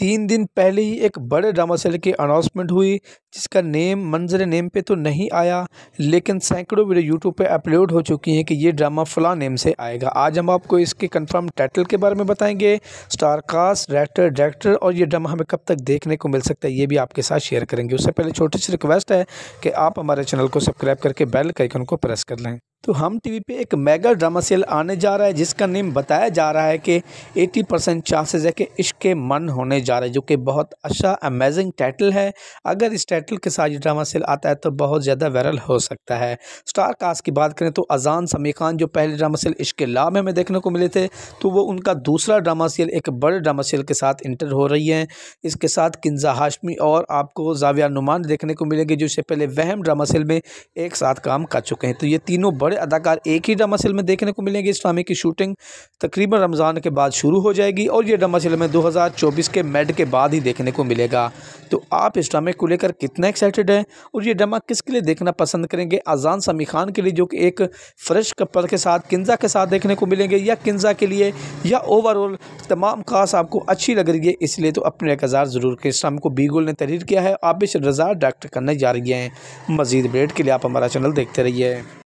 तीन दिन पहले ही एक बड़े ड्रामा सेल की अनाउंसमेंट हुई जिसका नेम मंजर नेम पे तो नहीं आया लेकिन सैकड़ों वीडियो यूट्यूब पे अपलोड हो चुकी हैं कि ये ड्रामा फला नेम से आएगा आज हम आपको इसके कंफर्म टाइटल के बारे में बताएंगे स्टार कास्ट डायरेक्टर डायरेक्टर और ये ड्रामा हमें कब तक देखने को मिल सकता है ये भी आपके साथ शेयर करेंगे उससे पहले छोटी सी रिक्वेस्ट है कि आप हमारे चैनल को सब्सक्राइब करके बेल आइकन को प्रेस कर लें तो हम टीवी पे एक मेगा ड्रामा सीरियल आने जा रहा है जिसका नेम बताया जा रहा है कि 80 परसेंट चांसेज है कि इश्क मन होने जा रहे हैं जो कि बहुत अच्छा अमेजिंग टाइटल है अगर इस टाइटल के साथ ये ड्रामा सीरियल आता है तो बहुत ज़्यादा वायरल हो सकता है स्टार कास्ट की बात करें तो अजान समी खान जो पहले ड्रामा सीरियल इश्क लाभ हमें देखने को मिले थे तो वो उनका दूसरा ड्रामा सीरियल एक बड़े ड्रामा सीरियल के साथ इंटर हो रही है इसके साथ किन्जा हाशमी और आपको जाविया नुमान देखने को मिलेंगे जो इससे पहले वहम ड्रामा सीरियल में एक साथ काम कर चुके हैं तो ये तीनों बड़े अदाकार एक ही ड्रामा सिल में देखने को मिलेंगे इस ड्रामे की शूटिंग तकरीबन रमज़ान के बाद शुरू हो जाएगी और ये ड्रामा सिल में 2024 के मेड के बाद ही देखने को मिलेगा तो आप इस ड्रामे को लेकर कितना एक्साइटेड हैं और ये ड्रामा किसके लिए देखना पसंद करेंगे अजान समी खान के लिए जो कि एक फ्रेश कपल के साथ किन्जा के साथ देखने को मिलेंगे या किन्जा के लिए या ओवरऑल तमाम खास आपको अच्छी लग रही है इसलिए तो अपने इंतजार ज़रूर के इस्लाम को बीगोल ने तहरीर किया है आप इस रजा डायरेक्ट करने जा रही हैं मजीद बेट के लिए आप हमारा चैनल देखते रहिए